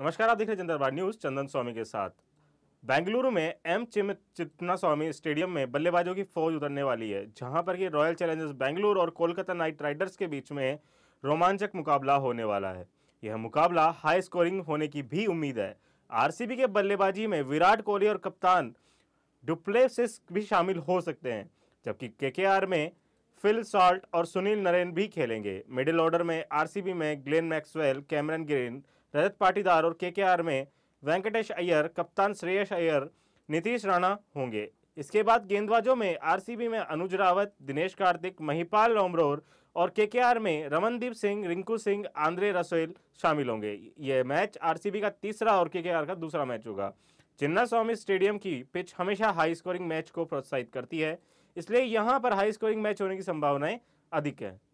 नमस्कार आप देख रहे हैं चंद्रबार न्यूज चंदन स्वामी के साथ बेंगलुरु में एम चिम चितना स्वामी स्टेडियम में बल्लेबाजों की फौज उतरने वाली है जहां पर कि रॉयल चैलेंजर्स बेंगलुरु और कोलकाता नाइट राइडर्स के बीच में रोमांचक मुकाबला होने वाला है यह मुकाबला हाई स्कोरिंग होने की भी उम्मीद है आरसीबी के बल्लेबाजी में विराट कोहली और कप्तान डुप्लेसिस भी शामिल हो सकते हैं जबकि केकेआर में फिल सॉल्ट और सुनील नरेन भी खेलेंगे मिडिल ऑर्डर में आरसीबी में Glenn Maxwell Cameron Green Rajat Patidar और केकेआर में वेंकटेश अय्यर कप्तान श्रेयस अय्यर नीतीश राणा होंगे इसके बाद गेंदबाजों में आरसीबी में अनुज रावत दिनेश कार्तिक महिपाल लोमरोर और केकेआर में रमनदीप सिंह रिंकू सिंह आंद्रे रसोल शामिल होंगे ये मैच आरसीबी का तीसरा और केकेआर का दूसरा मैच होगा चिन्ना स्वामी स्टेडियम की पिच हमेशा हाई स्कोरिंग मैच को प्रोत्साहित करती है इसलिए यहाँ पर हाई स्कोरिंग मैच होने की संभावनाएं अधिक है